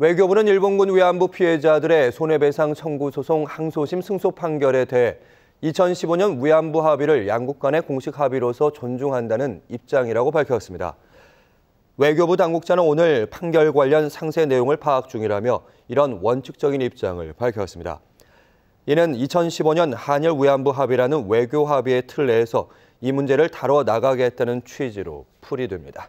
외교부는 일본군 위안부 피해자들의 손해배상 청구 소송 항소심 승소 판결에 대해 2015년 위안부 합의를 양국 간의 공식 합의로서 존중한다는 입장이라고 밝혔습니다. 외교부 당국자는 오늘 판결 관련 상세 내용을 파악 중이라며 이런 원칙적인 입장을 밝혔습니다. 이는 2015년 한일 위안부 합의라는 외교 합의의 틀 내에서 이 문제를 다뤄 나가겠다는 취지로 풀이됩니다.